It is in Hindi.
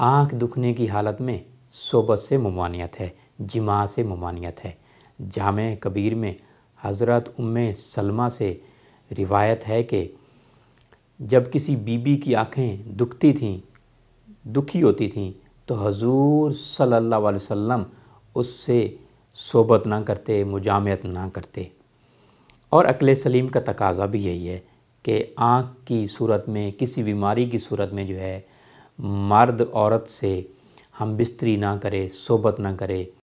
आँख दुखने की हालत में सोबत से ममानियत है जिमा से ममानियत है जाम कबीर में हज़रत उम सलमा से रिवायत है कि जब किसी बीबी की आँखें दुखती थीं दुखी होती थीं तो हजूर सल्लल्लाहु अलैहि वसल्लम उससे सोबत ना करते मुजामत ना करते और अकल सलीम का तकाजा भी यही है कि आँख की सूरत में किसी बीमारी की सूरत में जो है मर्द औरत से हम बिस्तरी ना करें सोबत ना करें